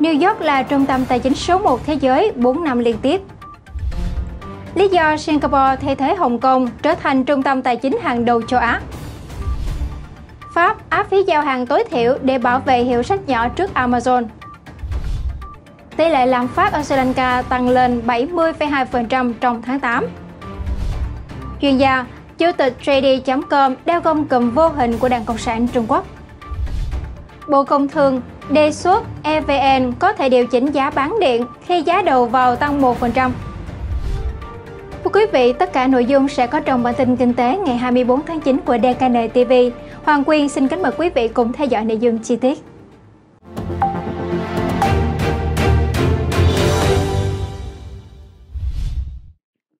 New York là trung tâm tài chính số 1 thế giới 4 năm liên tiếp. Lý do Singapore thay thế Hồng Kông trở thành trung tâm tài chính hàng đầu châu Á. Pháp áp phí giao hàng tối thiểu để bảo vệ hiệu sách nhỏ trước Amazon. Tỷ lệ lạm phát ở Sri Lanka tăng lên 70,2% trong tháng 8. Chuyên gia, Chủ tịch JD.com đeo gông cầm vô hình của Đảng Cộng sản Trung Quốc. Bộ Công Thương đề xuất EVN có thể điều chỉnh giá bán điện khi giá đầu vào tăng 1%. Thưa quý vị, tất cả nội dung sẽ có trong bản tin kinh tế ngày 24 tháng 9 của DKN TV. Hoàng Quyên xin kính mời quý vị cùng theo dõi nội dung chi tiết.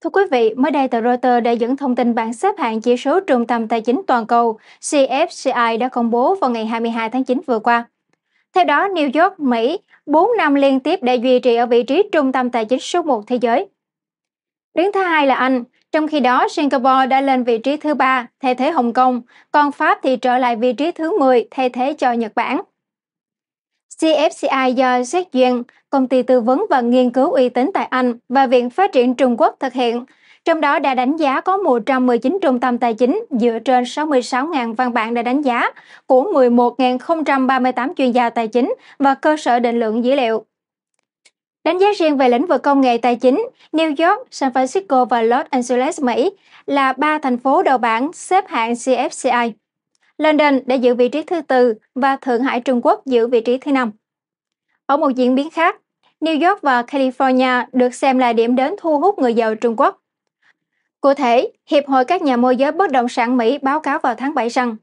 Thưa quý vị, mới đây tờ Reuters đã dẫn thông tin bảng xếp hạng chỉ số trung tâm tài chính toàn cầu CFCI đã công bố vào ngày 22 tháng 9 vừa qua. Theo đó, New York, Mỹ 4 năm liên tiếp để duy trì ở vị trí trung tâm tài chính số 1 thế giới. Đứng thứ hai là Anh, trong khi đó Singapore đã lên vị trí thứ ba thay thế Hồng Kông, còn Pháp thì trở lại vị trí thứ 10 thay thế cho Nhật Bản. CFCI do Zheng, công ty tư vấn và nghiên cứu uy tín tại Anh và Viện Phát triển Trung Quốc thực hiện trong đó đã đánh giá có 119 trung tâm tài chính dựa trên 66.000 văn bản đã đánh giá của 11.038 chuyên gia tài chính và cơ sở định lượng dữ liệu. Đánh giá riêng về lĩnh vực công nghệ tài chính, New York, San Francisco và Los Angeles, Mỹ là ba thành phố đầu bảng xếp hạng CFCI. London đã giữ vị trí thứ tư và Thượng Hải Trung Quốc giữ vị trí thứ năm. Ở một diễn biến khác, New York và California được xem là điểm đến thu hút người giàu Trung Quốc. Cụ thể, Hiệp hội các nhà môi giới bất động sản Mỹ báo cáo vào tháng 7 rằng,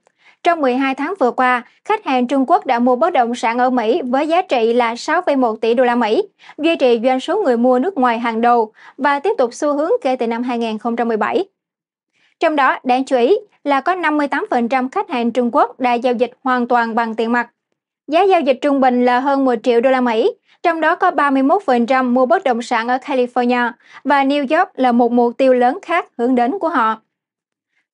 trong 12 tháng vừa qua, khách hàng Trung Quốc đã mua bất động sản ở Mỹ với giá trị là 6,1 tỷ đô la Mỹ, duy trì doanh số người mua nước ngoài hàng đầu và tiếp tục xu hướng kể từ năm 2017. Trong đó, đáng chú ý là có 58% khách hàng Trung Quốc đã giao dịch hoàn toàn bằng tiền mặt. Giá giao dịch trung bình là hơn 10 triệu đô la Mỹ, trong đó có 31% mua bất động sản ở California và New York là một mục tiêu lớn khác hướng đến của họ.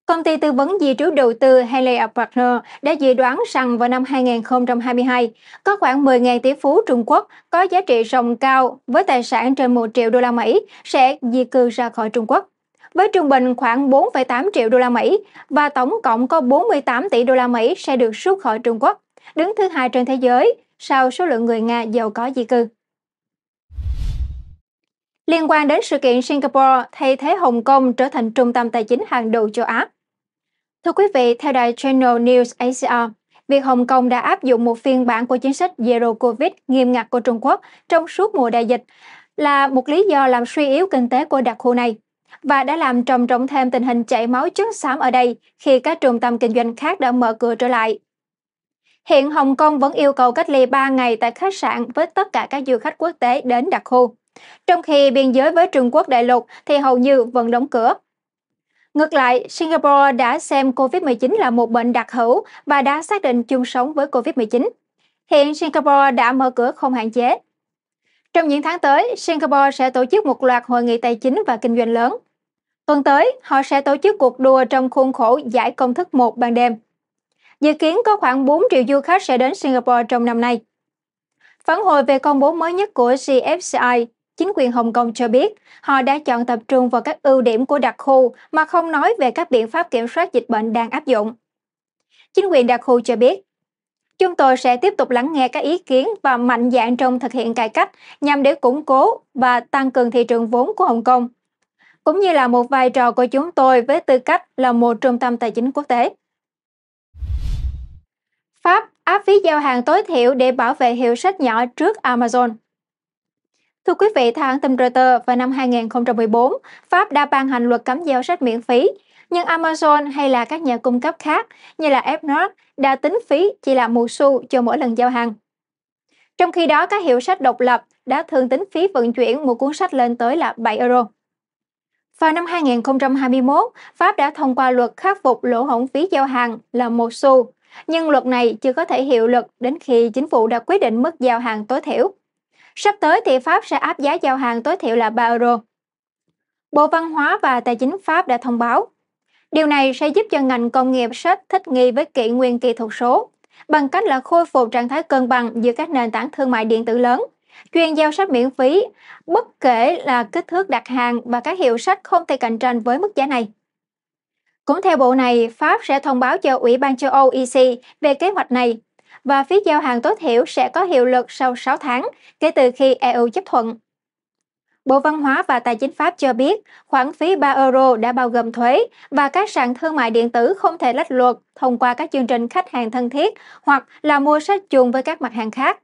Công ty tư vấn di trú đầu tư Haley Partner đã dự đoán rằng vào năm 2022, có khoảng 10.000 tỷ phú Trung Quốc có giá trị ròng cao với tài sản trên 1 triệu đô la Mỹ sẽ di cư ra khỏi Trung Quốc với trung bình khoảng 4,8 triệu đô la Mỹ và tổng cộng có 48 tỷ đô la Mỹ sẽ được rút khỏi Trung Quốc, đứng thứ hai trên thế giới sau số lượng người Nga giàu có di cư. Liên quan đến sự kiện Singapore thay thế Hồng Kông trở thành trung tâm tài chính hàng đầu châu Á. Thưa quý vị, theo đài Channel News Asia, việc Hồng Kông đã áp dụng một phiên bản của chính sách Zero Covid nghiêm ngặt của Trung Quốc trong suốt mùa đại dịch là một lý do làm suy yếu kinh tế của đặc khu này và đã làm trầm trọng thêm tình hình chảy máu chất xám ở đây khi các trung tâm kinh doanh khác đã mở cửa trở lại Hiện Hồng Kông vẫn yêu cầu cách ly 3 ngày tại khách sạn với tất cả các du khách quốc tế đến đặc khu. Trong khi biên giới với Trung Quốc đại lục thì hầu như vẫn đóng cửa. Ngược lại, Singapore đã xem COVID-19 là một bệnh đặc hữu và đã xác định chung sống với COVID-19. Hiện Singapore đã mở cửa không hạn chế. Trong những tháng tới, Singapore sẽ tổ chức một loạt hội nghị tài chính và kinh doanh lớn. Tuần tới, họ sẽ tổ chức cuộc đua trong khuôn khổ giải công thức 1 ban đêm. Dự kiến có khoảng 4 triệu du khách sẽ đến Singapore trong năm nay. Phản hồi về công bố mới nhất của CFCI, chính quyền Hồng Kông cho biết họ đã chọn tập trung vào các ưu điểm của đặc khu mà không nói về các biện pháp kiểm soát dịch bệnh đang áp dụng. Chính quyền đặc khu cho biết, chúng tôi sẽ tiếp tục lắng nghe các ý kiến và mạnh dạng trong thực hiện cải cách nhằm để củng cố và tăng cường thị trường vốn của Hồng Kông, cũng như là một vai trò của chúng tôi với tư cách là một trung tâm tài chính quốc tế. Pháp áp phí giao hàng tối thiểu để bảo vệ hiệu sách nhỏ trước Amazon. Thưa quý vị, theo hãng tin Reuters, vào năm 2014, Pháp đã ban hành luật cấm giao sách miễn phí, nhưng Amazon hay là các nhà cung cấp khác như là Fnord đã tính phí chỉ là một xu cho mỗi lần giao hàng. Trong khi đó, các hiệu sách độc lập đã thường tính phí vận chuyển một cuốn sách lên tới là 7 euro. Vào năm 2021, Pháp đã thông qua luật khắc phục lỗ hổng phí giao hàng là một xu nhưng luật này chưa có thể hiệu lực đến khi chính phủ đã quyết định mức giao hàng tối thiểu. Sắp tới thì Pháp sẽ áp giá giao hàng tối thiểu là 3 euro. Bộ Văn hóa và Tài chính Pháp đã thông báo. Điều này sẽ giúp cho ngành công nghiệp sách thích nghi với kỷ nguyên kỹ thuật số, bằng cách là khôi phục trạng thái cân bằng giữa các nền tảng thương mại điện tử lớn, chuyên giao sách miễn phí, bất kể là kích thước đặt hàng và các hiệu sách không thể cạnh tranh với mức giá này. Cũng theo bộ này, Pháp sẽ thông báo cho Ủy ban châu Âu EC về kế hoạch này và phí giao hàng tối thiểu sẽ có hiệu lực sau 6 tháng kể từ khi EU chấp thuận. Bộ Văn hóa và Tài chính Pháp cho biết khoản phí 3 euro đã bao gồm thuế và các sàn thương mại điện tử không thể lách luật thông qua các chương trình khách hàng thân thiết hoặc là mua sách chuồng với các mặt hàng khác.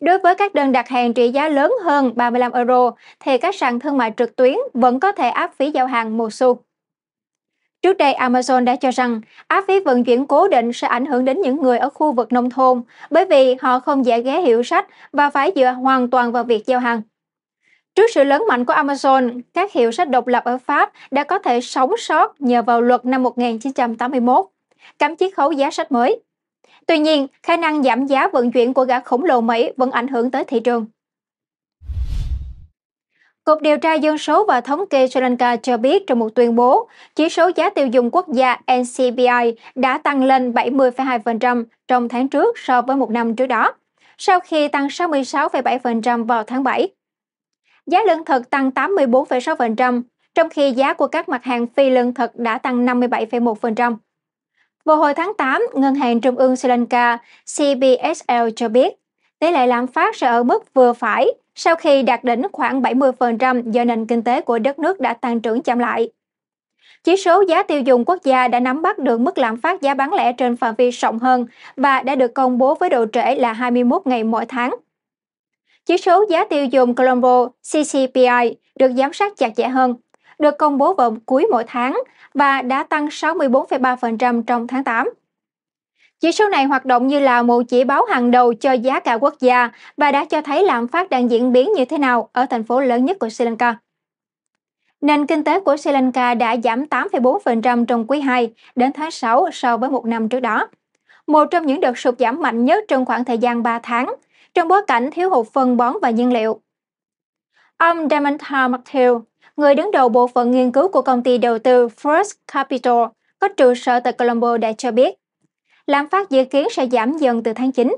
Đối với các đơn đặt hàng trị giá lớn hơn 35 euro thì các sàn thương mại trực tuyến vẫn có thể áp phí giao hàng một xu. Trước đây, Amazon đã cho rằng áp phí vận chuyển cố định sẽ ảnh hưởng đến những người ở khu vực nông thôn bởi vì họ không dễ ghé hiệu sách và phải dựa hoàn toàn vào việc giao hàng. Trước sự lớn mạnh của Amazon, các hiệu sách độc lập ở Pháp đã có thể sống sót nhờ vào luật năm 1981, cấm chiết khấu giá sách mới. Tuy nhiên, khả năng giảm giá vận chuyển của gã khổng lồ Mỹ vẫn ảnh hưởng tới thị trường. Cục điều tra dân số và thống kê Sri Lanka cho biết trong một tuyên bố, chỉ số giá tiêu dùng quốc gia NCBI đã tăng lên 70,2% trong tháng trước so với một năm trước đó, sau khi tăng 66,7% vào tháng 7. Giá lương thực tăng 84,6%, trong khi giá của các mặt hàng phi lương thực đã tăng 57,1%. Vào hồi tháng 8, Ngân hàng Trung ương Sri Lanka CBSL cho biết tỷ lệ lạm phát sẽ ở mức vừa phải – sau khi đạt đỉnh khoảng 70% do nền kinh tế của đất nước đã tăng trưởng chậm lại. Chỉ số giá tiêu dùng quốc gia đã nắm bắt được mức lạm phát giá bán lẻ trên phạm vi rộng hơn và đã được công bố với độ trễ là 21 ngày mỗi tháng. Chỉ số giá tiêu dùng Colombo CCPI được giám sát chặt chẽ hơn, được công bố vào cuối mỗi tháng và đã tăng 64,3% trong tháng 8. Chỉ số này hoạt động như là một chỉ báo hàng đầu cho giá cả quốc gia và đã cho thấy lạm phát đang diễn biến như thế nào ở thành phố lớn nhất của Sri Lanka. Nền kinh tế của Sri Lanka đã giảm 8,4% trong quý 2 đến tháng 6 so với một năm trước đó. Một trong những đợt sụt giảm mạnh nhất trong khoảng thời gian 3 tháng, trong bối cảnh thiếu hụt phân bón và nhiên liệu. Ông Damantha Matthew, người đứng đầu bộ phận nghiên cứu của công ty đầu tư First Capital có trụ sở tại Colombo đã cho biết, lạm phát dự kiến sẽ giảm dần từ tháng 9.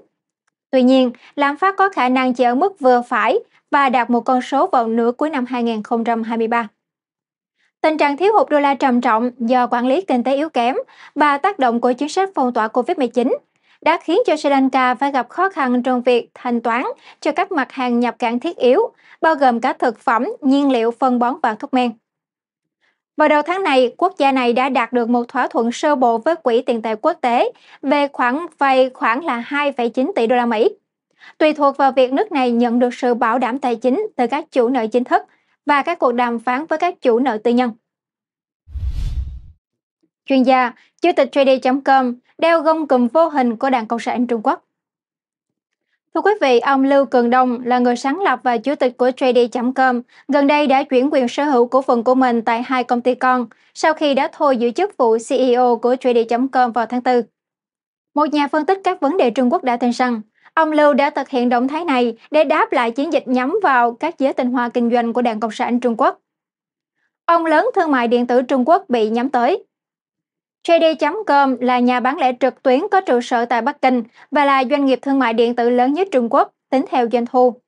Tuy nhiên, lạm phát có khả năng chỉ ở mức vừa phải và đạt một con số vào nửa cuối năm 2023. Tình trạng thiếu hụt đô la trầm trọng do quản lý kinh tế yếu kém và tác động của chính sách phong tỏa COVID-19 đã khiến cho Sri Lanka phải gặp khó khăn trong việc thanh toán cho các mặt hàng nhập cảng thiết yếu, bao gồm cả thực phẩm, nhiên liệu, phân bón và thuốc men. Vào đầu tháng này, quốc gia này đã đạt được một thỏa thuận sơ bộ với Quỹ tiền tệ quốc tế về khoản vay khoảng là 2,9 tỷ đô la Mỹ. Tùy thuộc vào việc nước này nhận được sự bảo đảm tài chính từ các chủ nợ chính thức và các cuộc đàm phán với các chủ nợ tư nhân. Chuyên gia, Chủ tịch JD.com đeo gông cùm vô hình của Đảng Cộng sản Trung Quốc. Thưa quý vị, ông Lưu Cường Đông là người sáng lập và chủ tịch của JD.com, gần đây đã chuyển quyền sở hữu cổ phần của mình tại hai công ty con sau khi đã thôi giữ chức vụ CEO của JD.com vào tháng 4. Một nhà phân tích các vấn đề Trung Quốc đã tin rằng, ông Lưu đã thực hiện động thái này để đáp lại chiến dịch nhắm vào các giới tinh hoa kinh doanh của Đảng Cộng sản Trung Quốc. Ông lớn thương mại điện tử Trung Quốc bị nhắm tới, JD.com là nhà bán lẻ trực tuyến có trụ sở tại Bắc Kinh và là doanh nghiệp thương mại điện tử lớn nhất Trung Quốc tính theo doanh thu.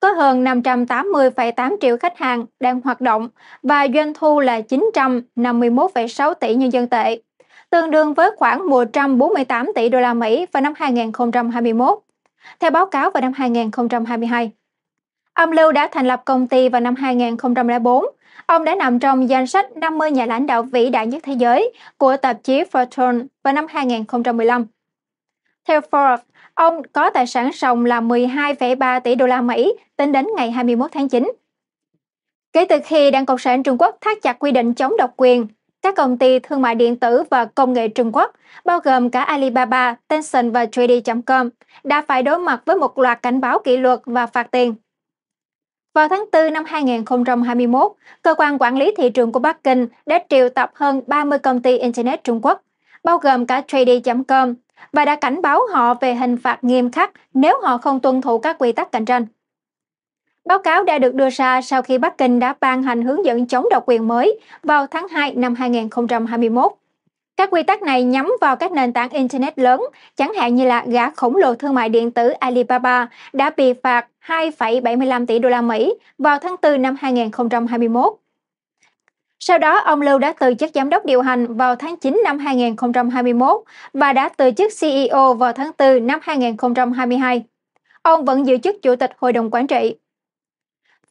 Có hơn 580,8 triệu khách hàng đang hoạt động và doanh thu là 951,6 tỷ nhân dân tệ, tương đương với khoảng 148 tỷ đô la Mỹ vào năm 2021, theo báo cáo vào năm 2022. Âm Lưu đã thành lập công ty vào năm 2004 Ông đã nằm trong danh sách 50 nhà lãnh đạo vĩ đại nhất thế giới của tạp chí Fortune vào năm 2015. Theo Forbes, ông có tài sản ròng là 12,3 tỷ đô la Mỹ tính đến ngày 21 tháng 9. Kể từ khi Đảng Cộng sản Trung Quốc thắt chặt quy định chống độc quyền, các công ty thương mại điện tử và công nghệ Trung Quốc, bao gồm cả Alibaba, Tencent và JD.com, đã phải đối mặt với một loạt cảnh báo kỷ luật và phạt tiền. Vào tháng 4 năm 2021, Cơ quan Quản lý Thị trường của Bắc Kinh đã triệu tập hơn 30 công ty Internet Trung Quốc, bao gồm cả Tradie.com, và đã cảnh báo họ về hình phạt nghiêm khắc nếu họ không tuân thủ các quy tắc cạnh tranh. Báo cáo đã được đưa ra sau khi Bắc Kinh đã ban hành hướng dẫn chống độc quyền mới vào tháng 2 năm 2021 các quy tắc này nhắm vào các nền tảng Internet lớn, chẳng hạn như là gã khổng lồ thương mại điện tử Alibaba đã bị phạt 2,75 tỷ đô la Mỹ vào tháng 4 năm 2021. Sau đó, ông Lưu đã từ chức giám đốc điều hành vào tháng 9 năm 2021 và đã từ chức CEO vào tháng 4 năm 2022. Ông vẫn giữ chức chủ tịch hội đồng quản trị.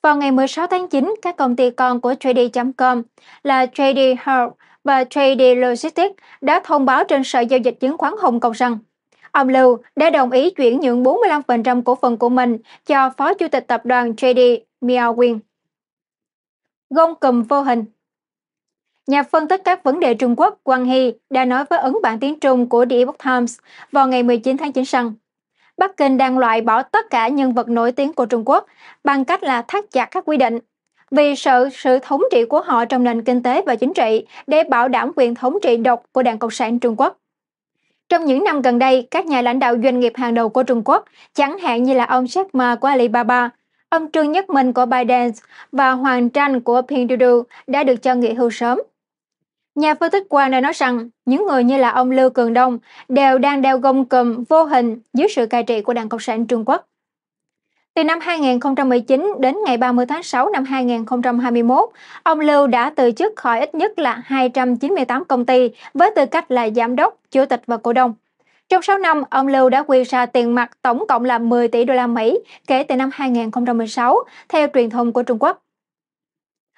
Vào ngày 16 tháng 9, các công ty con của trady com là Trady Health và JD Logistics đã thông báo trên Sở Giao dịch Chứng khoán Hồng Kông rằng ông Lưu đã đồng ý chuyển nhượng 45% cổ phần của mình cho Phó Chủ tịch Tập đoàn JD Miao Wing. Gông cùm vô hình Nhà phân tích các vấn đề Trung Quốc Quang Hy đã nói với ấn bản tiếng Trung của The Epoch Times vào ngày 19 tháng 9 rằng Bắc Kinh đang loại bỏ tất cả nhân vật nổi tiếng của Trung Quốc bằng cách là thắt chặt các quy định vì sợ sự thống trị của họ trong nền kinh tế và chính trị để bảo đảm quyền thống trị độc của Đảng Cộng sản Trung Quốc. Trong những năm gần đây, các nhà lãnh đạo doanh nghiệp hàng đầu của Trung Quốc, chẳng hạn như là ông Jack Ma của Alibaba, ông Trương Nhất Minh của biden và Hoàng Tranh của Pinduoduo đã được cho nghỉ hưu sớm. Nhà phân tích quan đã nói rằng những người như là ông Lưu Cường Đông đều đang đeo gông cùm vô hình dưới sự cai trị của Đảng Cộng sản Trung Quốc. Từ năm 2019 đến ngày 30 tháng 6 năm 2021, ông Lưu đã từ chức khỏi ít nhất là 298 công ty với tư cách là giám đốc, chủ tịch và cổ đông. Trong 6 năm, ông Lưu đã quy ra tiền mặt tổng cộng là 10 tỷ đô la Mỹ kể từ năm 2016, theo truyền thông của Trung Quốc.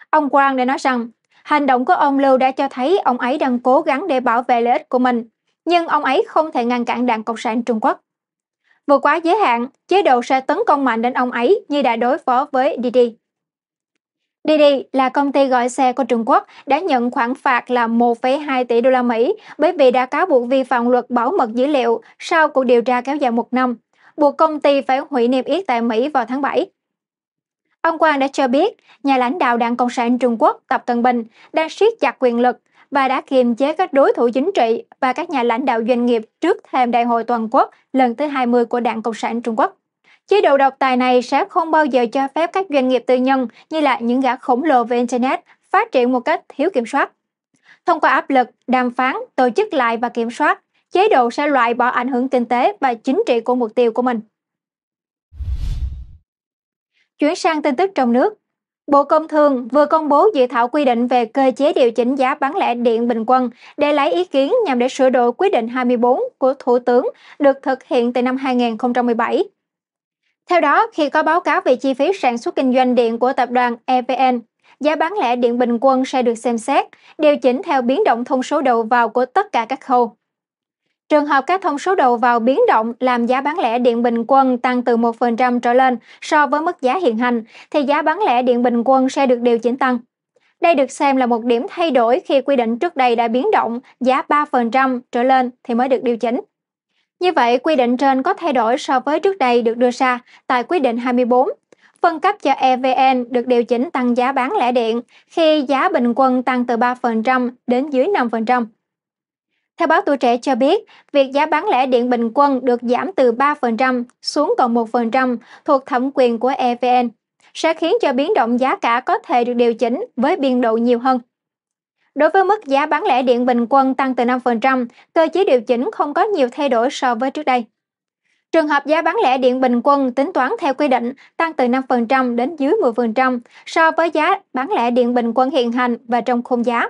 Ông Quang đã nói rằng, hành động của ông Lưu đã cho thấy ông ấy đang cố gắng để bảo vệ lợi ích của mình, nhưng ông ấy không thể ngăn cản Đảng Cộng sản Trung Quốc vượt quá giới hạn, chế độ sẽ tấn công mạnh đến ông ấy như đã đối phó với Didi. Didi là công ty gọi xe của Trung Quốc đã nhận khoản phạt là 1,2 tỷ đô la Mỹ bởi vì đã cáo buộc vi phạm luật bảo mật dữ liệu sau cuộc điều tra kéo dài một năm, buộc công ty phải hủy niêm yết tại Mỹ vào tháng 7. Ông Quang đã cho biết, nhà lãnh đạo Đảng Cộng sản Trung Quốc Tập Cận Bình đang siết chặt quyền lực, và đã kiềm chế các đối thủ chính trị và các nhà lãnh đạo doanh nghiệp trước thềm Đại hội toàn quốc lần thứ 20 của Đảng Cộng sản Trung Quốc. Chế độ độc tài này sẽ không bao giờ cho phép các doanh nghiệp tư nhân như là những gã khổng lồ về Internet phát triển một cách thiếu kiểm soát. Thông qua áp lực, đàm phán, tổ chức lại và kiểm soát, chế độ sẽ loại bỏ ảnh hưởng kinh tế và chính trị của mục tiêu của mình. Chuyển sang tin tức trong nước, Bộ Công Thương vừa công bố dự thảo quy định về cơ chế điều chỉnh giá bán lẻ điện bình quân để lấy ý kiến nhằm để sửa đổi quyết định 24 của Thủ tướng được thực hiện từ năm 2017. Theo đó, khi có báo cáo về chi phí sản xuất kinh doanh điện của tập đoàn EVN, giá bán lẻ điện bình quân sẽ được xem xét, điều chỉnh theo biến động thông số đầu vào của tất cả các khâu. Trường hợp các thông số đầu vào biến động làm giá bán lẻ điện bình quân tăng từ 1% trở lên so với mức giá hiện hành, thì giá bán lẻ điện bình quân sẽ được điều chỉnh tăng. Đây được xem là một điểm thay đổi khi quy định trước đây đã biến động giá 3% trở lên thì mới được điều chỉnh. Như vậy, quy định trên có thay đổi so với trước đây được đưa ra tại quy định 24. Phân cấp cho EVN được điều chỉnh tăng giá bán lẻ điện khi giá bình quân tăng từ 3% đến dưới 5%. Theo báo Tuổi Trẻ cho biết, việc giá bán lẻ điện bình quân được giảm từ 3% xuống còn 1% thuộc thẩm quyền của EVN sẽ khiến cho biến động giá cả có thể được điều chỉnh với biên độ nhiều hơn. Đối với mức giá bán lẻ điện bình quân tăng từ 5%, cơ chế điều chỉnh không có nhiều thay đổi so với trước đây. Trường hợp giá bán lẻ điện bình quân tính toán theo quy định tăng từ 5% đến dưới 10% so với giá bán lẻ điện bình quân hiện hành và trong khung giá.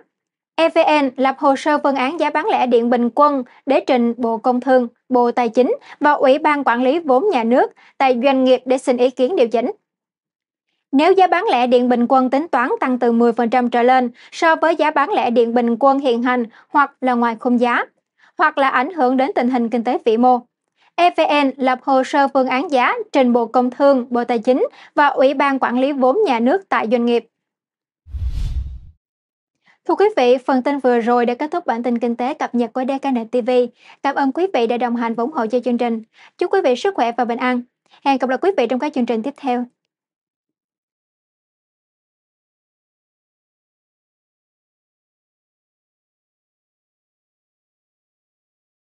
EVN lập hồ sơ phương án giá bán lẻ điện bình quân để trình Bộ Công Thương, Bộ Tài chính và Ủy ban Quản lý vốn nhà nước tại doanh nghiệp để xin ý kiến điều chỉnh. Nếu giá bán lẻ điện bình quân tính toán tăng từ 10% trở lên so với giá bán lẻ điện bình quân hiện hành hoặc là ngoài khung giá, hoặc là ảnh hưởng đến tình hình kinh tế vĩ mô, EVN lập hồ sơ phương án giá trình Bộ Công Thương, Bộ Tài chính và Ủy ban Quản lý vốn nhà nước tại doanh nghiệp Thưa quý vị, phần tin vừa rồi đã kết thúc bản tin kinh tế cập nhật của DKNet TV. Cảm ơn quý vị đã đồng hành và ủng hộ cho chương trình. Chúc quý vị sức khỏe và bình an. Hẹn gặp lại quý vị trong các chương trình tiếp theo.